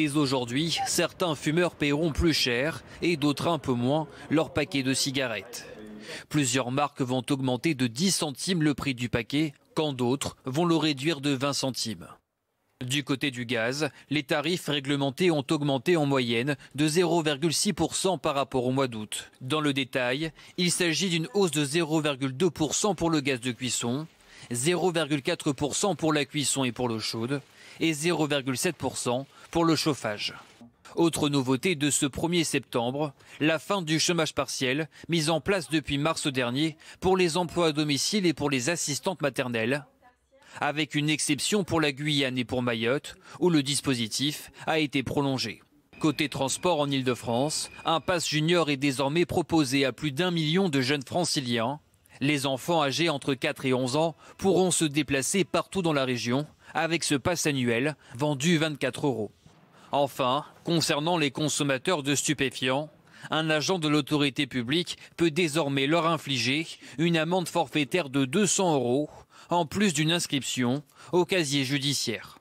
Dès aujourd'hui, certains fumeurs paieront plus cher et d'autres un peu moins leur paquet de cigarettes. Plusieurs marques vont augmenter de 10 centimes le prix du paquet, quand d'autres vont le réduire de 20 centimes. Du côté du gaz, les tarifs réglementés ont augmenté en moyenne de 0,6% par rapport au mois d'août. Dans le détail, il s'agit d'une hausse de 0,2% pour le gaz de cuisson, 0,4% pour la cuisson et pour l'eau chaude, et 0,7% pour le chauffage. Autre nouveauté de ce 1er septembre, la fin du chômage partiel, mis en place depuis mars dernier pour les emplois à domicile et pour les assistantes maternelles, avec une exception pour la Guyane et pour Mayotte, où le dispositif a été prolongé. Côté transport en Ile-de-France, un pass junior est désormais proposé à plus d'un million de jeunes franciliens les enfants âgés entre 4 et 11 ans pourront se déplacer partout dans la région avec ce pass annuel vendu 24 euros. Enfin, concernant les consommateurs de stupéfiants, un agent de l'autorité publique peut désormais leur infliger une amende forfaitaire de 200 euros en plus d'une inscription au casier judiciaire.